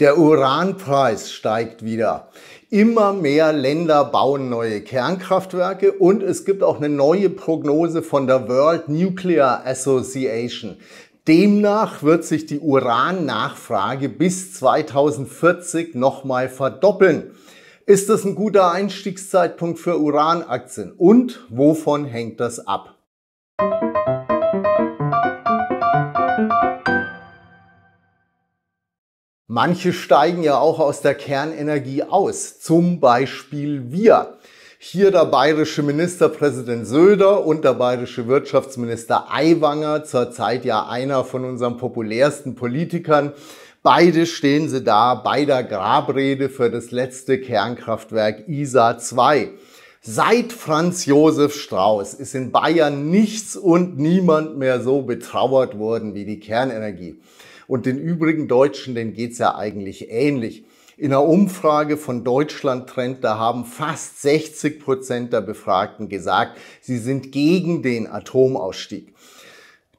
Der Uranpreis steigt wieder. Immer mehr Länder bauen neue Kernkraftwerke und es gibt auch eine neue Prognose von der World Nuclear Association. Demnach wird sich die Urannachfrage bis 2040 nochmal verdoppeln. Ist das ein guter Einstiegszeitpunkt für Uranaktien und wovon hängt das ab? Manche steigen ja auch aus der Kernenergie aus, zum Beispiel wir. Hier der bayerische Ministerpräsident Söder und der bayerische Wirtschaftsminister Aiwanger, zurzeit ja einer von unseren populärsten Politikern. Beide stehen sie da bei der Grabrede für das letzte Kernkraftwerk ISA 2. Seit Franz Josef Strauß ist in Bayern nichts und niemand mehr so betrauert worden wie die Kernenergie. Und den übrigen Deutschen, denen geht's ja eigentlich ähnlich. In einer Umfrage von Deutschland Trend, da haben fast 60 Prozent der Befragten gesagt, sie sind gegen den Atomausstieg.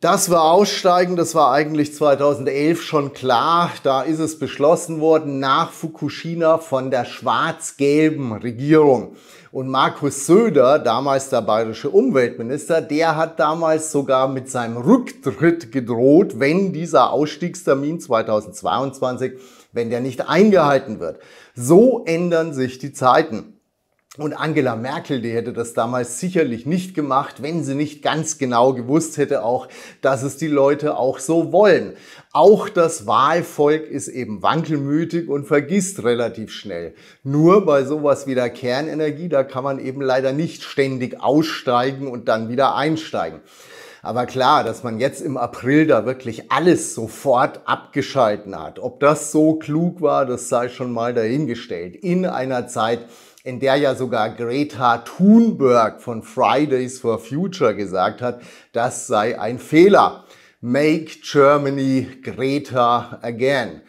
Das wir aussteigen, das war eigentlich 2011 schon klar. Da ist es beschlossen worden nach Fukushima von der schwarz-gelben Regierung. Und Markus Söder, damals der bayerische Umweltminister, der hat damals sogar mit seinem Rücktritt gedroht, wenn dieser Ausstiegstermin 2022, wenn der nicht eingehalten wird. So ändern sich die Zeiten. Und Angela Merkel, die hätte das damals sicherlich nicht gemacht, wenn sie nicht ganz genau gewusst hätte auch, dass es die Leute auch so wollen. Auch das Wahlvolk ist eben wankelmütig und vergisst relativ schnell. Nur bei sowas wie der Kernenergie, da kann man eben leider nicht ständig aussteigen und dann wieder einsteigen. Aber klar, dass man jetzt im April da wirklich alles sofort abgeschalten hat. Ob das so klug war, das sei schon mal dahingestellt. In einer Zeit, in der ja sogar Greta Thunberg von Fridays for Future gesagt hat, das sei ein Fehler. Make Germany Greta again.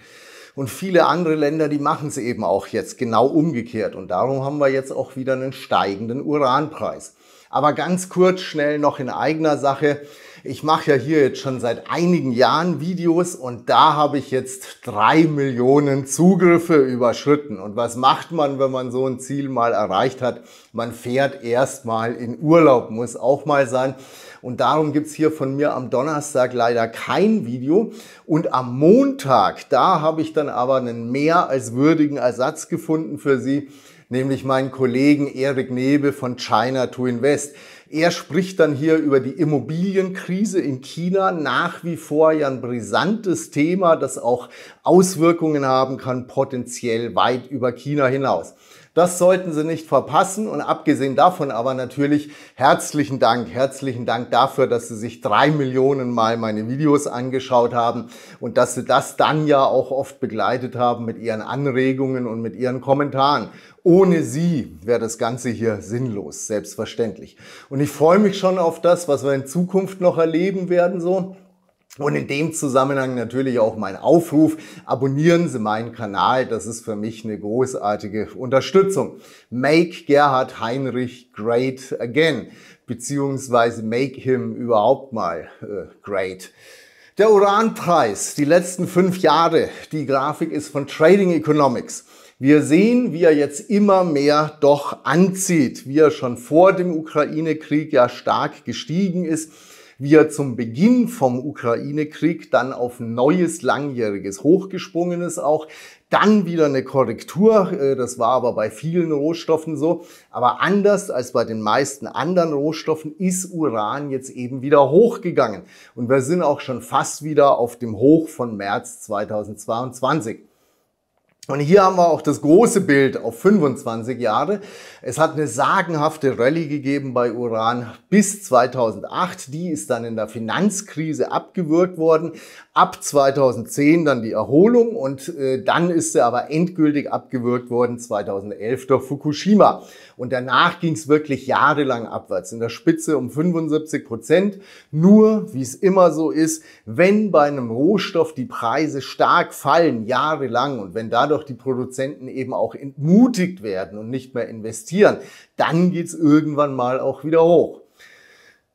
Und viele andere Länder, die machen es eben auch jetzt genau umgekehrt. Und darum haben wir jetzt auch wieder einen steigenden Uranpreis. Aber ganz kurz schnell noch in eigener Sache. Ich mache ja hier jetzt schon seit einigen Jahren Videos und da habe ich jetzt drei Millionen Zugriffe überschritten. Und was macht man, wenn man so ein Ziel mal erreicht hat? Man fährt erstmal in Urlaub, muss auch mal sein. Und darum gibt es hier von mir am Donnerstag leider kein Video. Und am Montag, da habe ich dann aber einen mehr als würdigen Ersatz gefunden für Sie, nämlich meinen Kollegen Erik Nebe von China to Invest. Er spricht dann hier über die Immobilienkrise in China, nach wie vor ja ein brisantes Thema, das auch Auswirkungen haben kann, potenziell weit über China hinaus. Das sollten Sie nicht verpassen und abgesehen davon aber natürlich herzlichen Dank, herzlichen Dank dafür, dass Sie sich drei Millionen Mal meine Videos angeschaut haben und dass Sie das dann ja auch oft begleitet haben mit Ihren Anregungen und mit Ihren Kommentaren. Ohne Sie wäre das Ganze hier sinnlos, selbstverständlich. Und ich freue mich schon auf das, was wir in Zukunft noch erleben werden, so. Und in dem Zusammenhang natürlich auch mein Aufruf, abonnieren Sie meinen Kanal, das ist für mich eine großartige Unterstützung. Make Gerhard Heinrich great again, beziehungsweise make him überhaupt mal äh, great. Der Uranpreis, die letzten fünf Jahre, die Grafik ist von Trading Economics. Wir sehen, wie er jetzt immer mehr doch anzieht, wie er schon vor dem Ukraine-Krieg ja stark gestiegen ist wie er zum Beginn vom Ukraine-Krieg dann auf ein neues langjähriges hochgesprungen ist auch. Dann wieder eine Korrektur, äh, das war aber bei vielen Rohstoffen so. Aber anders als bei den meisten anderen Rohstoffen ist Uran jetzt eben wieder hochgegangen. Und wir sind auch schon fast wieder auf dem Hoch von März 2022. Und hier haben wir auch das große Bild auf 25 Jahre. Es hat eine sagenhafte Rallye gegeben bei Uran bis 2008. Die ist dann in der Finanzkrise abgewürgt worden. Ab 2010 dann die Erholung und äh, dann ist sie aber endgültig abgewürgt worden 2011 durch Fukushima. Und danach ging es wirklich jahrelang abwärts. In der Spitze um 75 Prozent. Nur, wie es immer so ist, wenn bei einem Rohstoff die Preise stark fallen, jahrelang und wenn dadurch dadurch die Produzenten eben auch entmutigt werden und nicht mehr investieren, dann geht es irgendwann mal auch wieder hoch.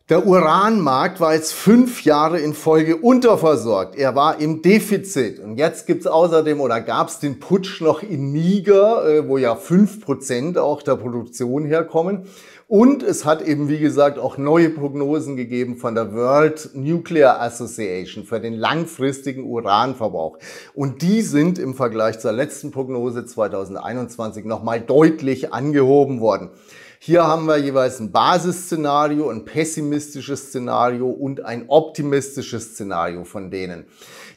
Der Uranmarkt war jetzt fünf Jahre in Folge unterversorgt. Er war im Defizit. Und jetzt gibt es außerdem oder gab es den Putsch noch in Niger, äh, wo ja 5% auch der Produktion herkommen. Und es hat eben, wie gesagt, auch neue Prognosen gegeben von der World Nuclear Association für den langfristigen Uranverbrauch. Und die sind im Vergleich zur letzten Prognose 2021 nochmal deutlich angehoben worden. Hier haben wir jeweils ein Basisszenario, ein pessimistisches Szenario und ein optimistisches Szenario von denen.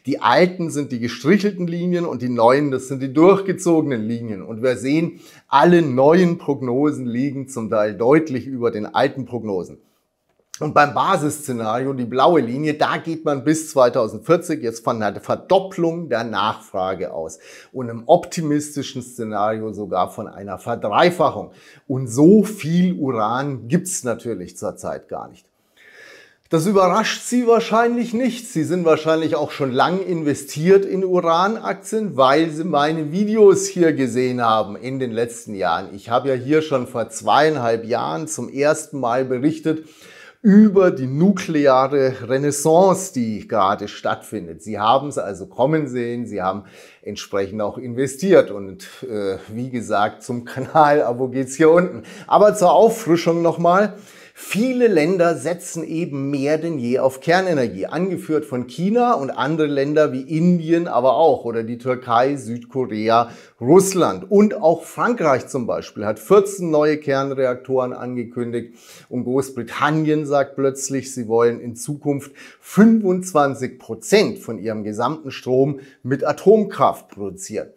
Die alten sind die gestrichelten Linien und die neuen, das sind die durchgezogenen Linien. Und wir sehen, alle neuen Prognosen liegen zum Teil deutlich über den alten Prognosen. Und beim Basisszenario, die blaue Linie, da geht man bis 2040 jetzt von einer Verdopplung der Nachfrage aus und im optimistischen Szenario sogar von einer Verdreifachung. Und so viel Uran gibt's natürlich zurzeit gar nicht. Das überrascht Sie wahrscheinlich nicht. Sie sind wahrscheinlich auch schon lang investiert in Uranaktien, weil Sie meine Videos hier gesehen haben in den letzten Jahren. Ich habe ja hier schon vor zweieinhalb Jahren zum ersten Mal berichtet, über die nukleare Renaissance, die gerade stattfindet. Sie haben es also kommen sehen, Sie haben entsprechend auch investiert und äh, wie gesagt zum Kanal, aber geht's hier unten? Aber zur Auffrischung nochmal. mal. Viele Länder setzen eben mehr denn je auf Kernenergie, angeführt von China und andere Länder wie Indien aber auch oder die Türkei, Südkorea, Russland und auch Frankreich zum Beispiel hat 14 neue Kernreaktoren angekündigt und Großbritannien sagt plötzlich, sie wollen in Zukunft 25 Prozent von ihrem gesamten Strom mit Atomkraft produzieren.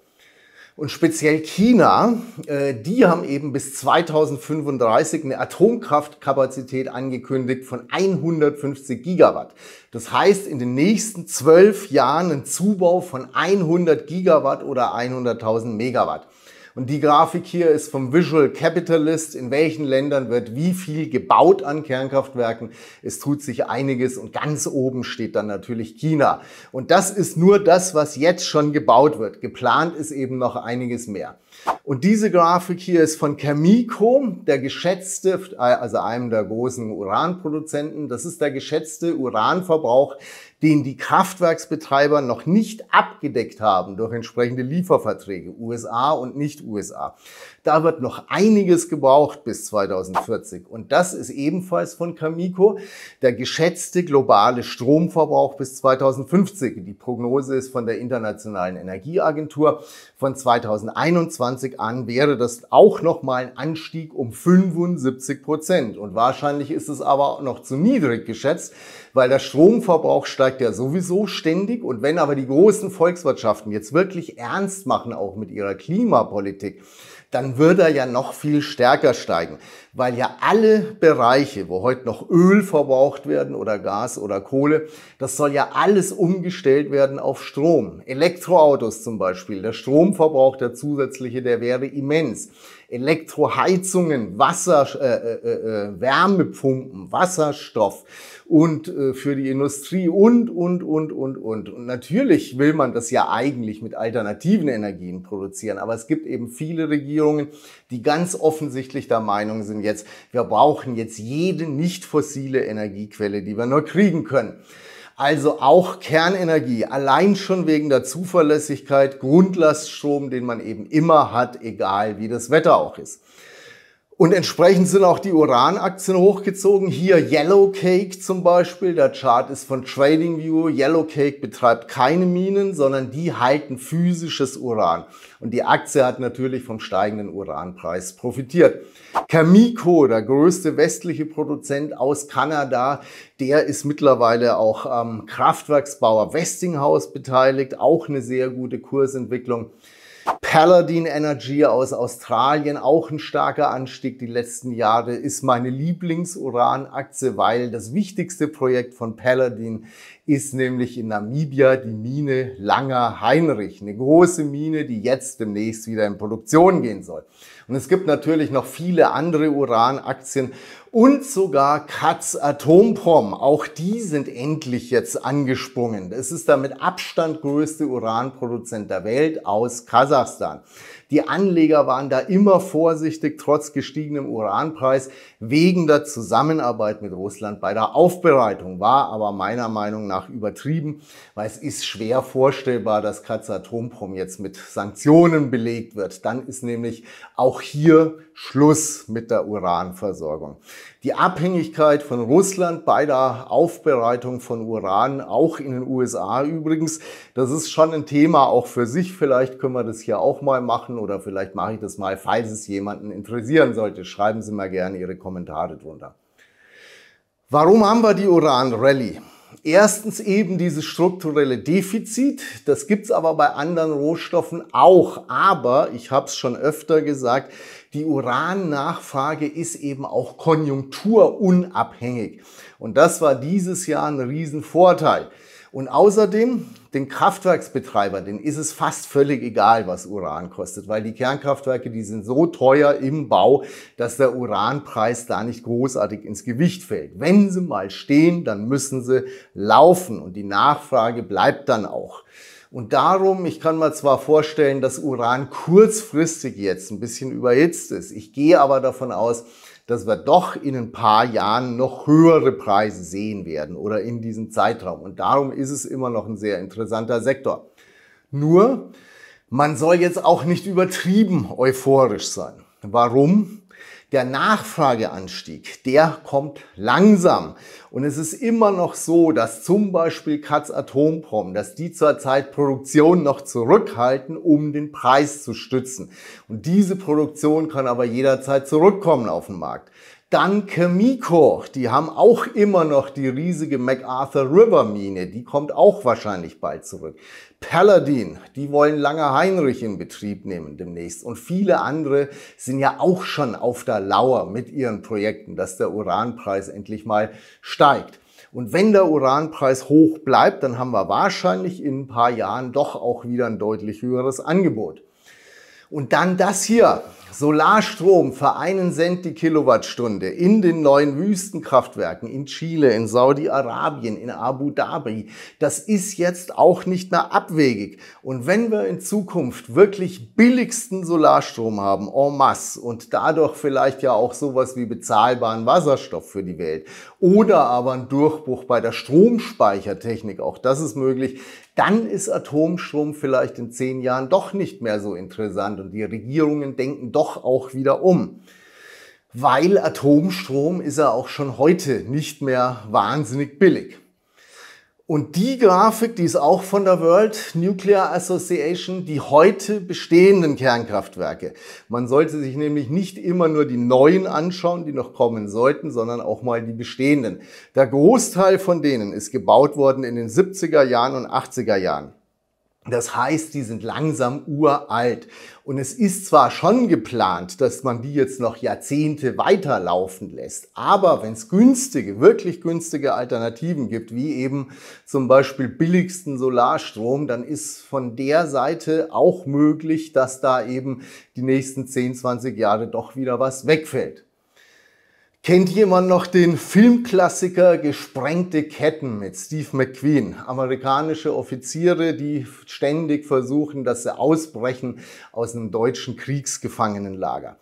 Und speziell China, äh, die haben eben bis 2035 eine Atomkraftkapazität angekündigt von 150 Gigawatt. Das heißt, in den nächsten zwölf Jahren ein Zubau von 100 Gigawatt oder 100.000 Megawatt. Und die Grafik hier ist vom Visual Capitalist, in welchen Ländern wird wie viel gebaut an Kernkraftwerken. Es tut sich einiges und ganz oben steht dann natürlich China. Und das ist nur das, was jetzt schon gebaut wird. Geplant ist eben noch einiges mehr. Und diese Grafik hier ist von Chemico, der geschätzte, also einem der großen Uranproduzenten. Das ist der geschätzte Uranverbrauch den die Kraftwerksbetreiber noch nicht abgedeckt haben durch entsprechende Lieferverträge USA und Nicht-USA. Da wird noch einiges gebraucht bis 2040. Und das ist ebenfalls von Camico der geschätzte globale Stromverbrauch bis 2050. Die Prognose ist von der Internationalen Energieagentur. Von 2021 an wäre das auch nochmal ein Anstieg um 75 Prozent. Und wahrscheinlich ist es aber noch zu niedrig geschätzt weil der Stromverbrauch steigt ja sowieso ständig. Und wenn aber die großen Volkswirtschaften jetzt wirklich ernst machen, auch mit ihrer Klimapolitik, dann wird er ja noch viel stärker steigen, weil ja alle Bereiche, wo heute noch Öl verbraucht werden oder Gas oder Kohle, das soll ja alles umgestellt werden auf Strom. Elektroautos zum Beispiel, der Stromverbrauch der zusätzliche, der wäre immens. Elektroheizungen, Wasser, äh, äh, äh, Wärmepumpen, Wasserstoff und äh, für die Industrie und, und, und, und, und. Und natürlich will man das ja eigentlich mit alternativen Energien produzieren, aber es gibt eben viele Regierungen, die ganz offensichtlich der Meinung sind jetzt, wir brauchen jetzt jede nicht fossile Energiequelle, die wir nur kriegen können. Also auch Kernenergie, allein schon wegen der Zuverlässigkeit, Grundlaststrom, den man eben immer hat, egal wie das Wetter auch ist. Und entsprechend sind auch die Uranaktien hochgezogen. Hier Yellowcake zum Beispiel. Der Chart ist von TradingView. Yellowcake betreibt keine Minen, sondern die halten physisches Uran. Und die Aktie hat natürlich vom steigenden Uranpreis profitiert. Cameco, der größte westliche Produzent aus Kanada, der ist mittlerweile auch am ähm, Kraftwerksbauer Westinghouse beteiligt. Auch eine sehr gute Kursentwicklung. Paladin Energy aus Australien, auch ein starker Anstieg die letzten Jahre, ist meine Lieblings-Uran-Aktie, weil das wichtigste Projekt von Paladin ist nämlich in Namibia die Mine Langer Heinrich. Eine große Mine, die jetzt demnächst wieder in Produktion gehen soll. Und es gibt natürlich noch viele andere Uran-Aktien, und sogar Katz Atomprom. Auch die sind endlich jetzt angesprungen. Es ist der mit Abstand größte Uranproduzent der Welt aus Kasachstan. Die Anleger waren da immer vorsichtig, trotz gestiegenem Uranpreis, wegen der Zusammenarbeit mit Russland bei der Aufbereitung. War aber meiner Meinung nach übertrieben, weil es ist schwer vorstellbar, dass Katz Atomprom jetzt mit Sanktionen belegt wird. Dann ist nämlich auch hier Schluss mit der Uranversorgung die Abhängigkeit von Russland bei der Aufbereitung von Uran, auch in den USA übrigens, das ist schon ein Thema auch für sich. Vielleicht können wir das hier auch mal machen oder vielleicht mache ich das mal, falls es jemanden interessieren sollte. Schreiben Sie mal gerne Ihre Kommentare drunter. Warum haben wir die Uran-Rallye? Erstens eben dieses strukturelle Defizit. Das gibt es aber bei anderen Rohstoffen auch. Aber, ich habe es schon öfter gesagt, die Urannachfrage ist eben auch konjunkturunabhängig. Und das war dieses Jahr ein Riesenvorteil. Und außerdem, den Kraftwerksbetreiber, denen ist es fast völlig egal, was Uran kostet, weil die Kernkraftwerke, die sind so teuer im Bau, dass der Uranpreis da nicht großartig ins Gewicht fällt. Wenn sie mal stehen, dann müssen sie laufen und die Nachfrage bleibt dann auch. Und darum, ich kann mir zwar vorstellen, dass Uran kurzfristig jetzt ein bisschen überhitzt ist. Ich gehe aber davon aus, dass wir doch in ein paar Jahren noch höhere Preise sehen werden oder in diesem Zeitraum. Und darum ist es immer noch ein sehr interessanter Sektor. Nur, man soll jetzt auch nicht übertrieben euphorisch sein. Warum? Der Nachfrageanstieg, der kommt langsam. Und es ist immer noch so, dass zum Beispiel Katz Atomprom, dass die zurzeit Produktion noch zurückhalten, um den Preis zu stützen. Und diese Produktion kann aber jederzeit zurückkommen auf den Markt. Danke Miko, die haben auch immer noch die riesige MacArthur River Mine, die kommt auch wahrscheinlich bald zurück. Paladin, die wollen Lange Heinrich in Betrieb nehmen demnächst. Und viele andere sind ja auch schon auf der Lauer mit ihren Projekten, dass der Uranpreis endlich mal steigt. Und wenn der Uranpreis hoch bleibt, dann haben wir wahrscheinlich in ein paar Jahren doch auch wieder ein deutlich höheres Angebot. Und dann das hier. Solarstrom für einen Cent die Kilowattstunde in den neuen Wüstenkraftwerken in Chile, in Saudi-Arabien, in Abu Dhabi, das ist jetzt auch nicht mehr abwegig. Und wenn wir in Zukunft wirklich billigsten Solarstrom haben, en masse, und dadurch vielleicht ja auch sowas wie bezahlbaren Wasserstoff für die Welt oder aber ein Durchbruch bei der Stromspeichertechnik, auch das ist möglich, dann ist Atomstrom vielleicht in zehn Jahren doch nicht mehr so interessant und die Regierungen denken doch doch auch wieder um. Weil Atomstrom ist ja auch schon heute nicht mehr wahnsinnig billig. Und die Grafik, die ist auch von der World Nuclear Association, die heute bestehenden Kernkraftwerke. Man sollte sich nämlich nicht immer nur die neuen anschauen, die noch kommen sollten, sondern auch mal die bestehenden. Der Großteil von denen ist gebaut worden in den 70er Jahren und 80er Jahren. Das heißt, die sind langsam uralt. Und es ist zwar schon geplant, dass man die jetzt noch Jahrzehnte weiterlaufen lässt, aber wenn es günstige, wirklich günstige Alternativen gibt, wie eben zum Beispiel billigsten Solarstrom, dann ist von der Seite auch möglich, dass da eben die nächsten 10, 20 Jahre doch wieder was wegfällt. Kennt jemand noch den Filmklassiker Gesprengte Ketten mit Steve McQueen? Amerikanische Offiziere, die ständig versuchen, dass sie ausbrechen aus einem deutschen Kriegsgefangenenlager.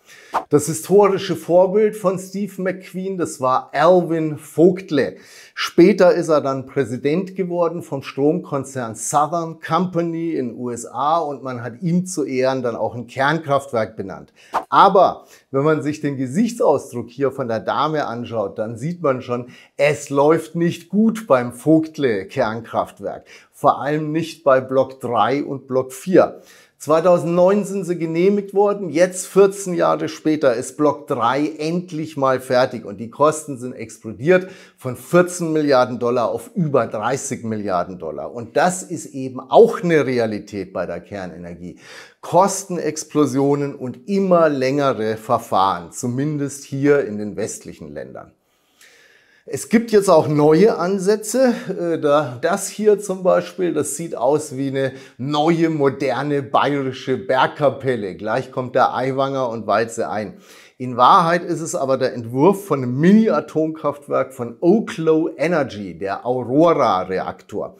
Das historische Vorbild von Steve McQueen, das war Alvin Vogtle. Später ist er dann Präsident geworden vom Stromkonzern Southern Company in den USA und man hat ihm zu Ehren dann auch ein Kernkraftwerk benannt. Aber wenn man sich den Gesichtsausdruck hier von der Dame anschaut, dann sieht man schon, es läuft nicht gut beim Vogtle Kernkraftwerk. Vor allem nicht bei Block 3 und Block 4. 2009 sind sie genehmigt worden, jetzt 14 Jahre später ist Block 3 endlich mal fertig und die Kosten sind explodiert von 14 Milliarden Dollar auf über 30 Milliarden Dollar. Und das ist eben auch eine Realität bei der Kernenergie. Kostenexplosionen und immer längere Verfahren, zumindest hier in den westlichen Ländern. Es gibt jetzt auch neue Ansätze. Äh, das hier zum Beispiel, das sieht aus wie eine neue, moderne bayerische Bergkapelle. Gleich kommt der Eiwanger und Walze ein. In Wahrheit ist es aber der Entwurf von einem Mini-Atomkraftwerk von Oklo Energy, der Aurora-Reaktor.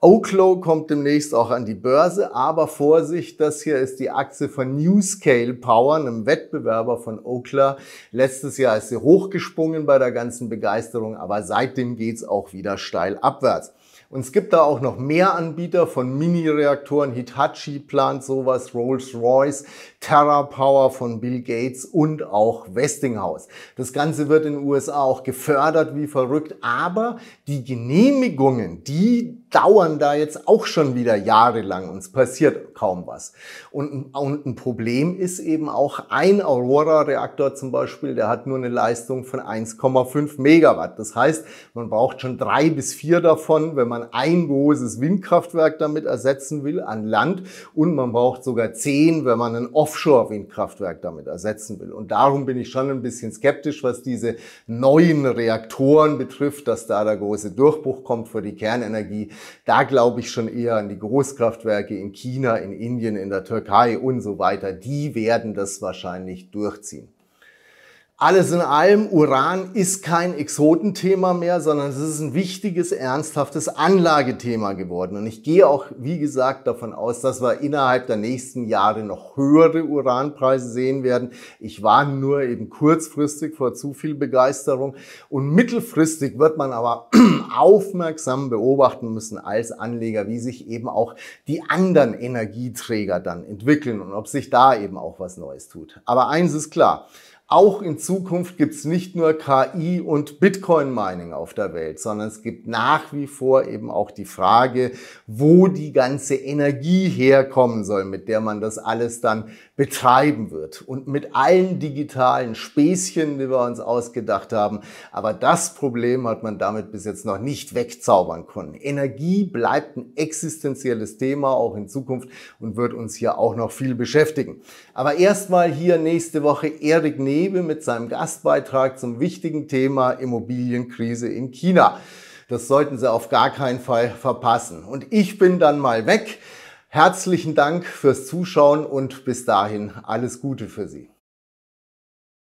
Oklo kommt demnächst auch an die Börse, aber Vorsicht, das hier ist die Aktie von Newscale Power, einem Wettbewerber von Okla. Letztes Jahr ist sie hochgesprungen bei der ganzen Begeisterung, aber seitdem geht's auch wieder steil abwärts. Und es gibt da auch noch mehr Anbieter von Mini-Reaktoren. Hitachi plant sowas, Rolls-Royce, Terra Power von Bill Gates und auch Westinghouse. Das Ganze wird in den USA auch gefördert wie verrückt, aber die Genehmigungen, die dauern da jetzt auch schon wieder jahrelang und es passiert kaum was. Und, und ein Problem ist eben auch ein Aurora-Reaktor zum Beispiel, der hat nur eine Leistung von 1,5 Megawatt. Das heißt, man braucht schon drei bis vier davon, wenn man ein großes Windkraftwerk damit ersetzen will an Land und man braucht sogar zehn, wenn man ein Offshore-Windkraftwerk damit ersetzen will. Und darum bin ich schon ein bisschen skeptisch, was diese neuen Reaktoren betrifft, dass da der große Durchbruch kommt für die Kernenergie. Da glaube ich schon eher an die Großkraftwerke in China, in Indien, in der Türkei und so weiter. Die werden das wahrscheinlich durchziehen. Alles in allem, Uran ist kein Exotenthema mehr, sondern es ist ein wichtiges, ernsthaftes Anlagethema geworden. Und ich gehe auch, wie gesagt, davon aus, dass wir innerhalb der nächsten Jahre noch höhere Uranpreise sehen werden. Ich war nur eben kurzfristig vor zu viel Begeisterung. Und mittelfristig wird man aber aufmerksam beobachten müssen als Anleger, wie sich eben auch die anderen Energieträger dann entwickeln und ob sich da eben auch was Neues tut. Aber eins ist klar. Auch in Zukunft gibt es nicht nur KI und Bitcoin-Mining auf der Welt, sondern es gibt nach wie vor eben auch die Frage, wo die ganze Energie herkommen soll, mit der man das alles dann betreiben wird und mit allen digitalen Späßchen, die wir uns ausgedacht haben. Aber das Problem hat man damit bis jetzt noch nicht wegzaubern können. Energie bleibt ein existenzielles Thema auch in Zukunft und wird uns hier auch noch viel beschäftigen. Aber erstmal hier nächste Woche Erik Nebel mit seinem Gastbeitrag zum wichtigen Thema Immobilienkrise in China. Das sollten Sie auf gar keinen Fall verpassen. Und ich bin dann mal weg. Herzlichen Dank fürs Zuschauen und bis dahin alles Gute für Sie.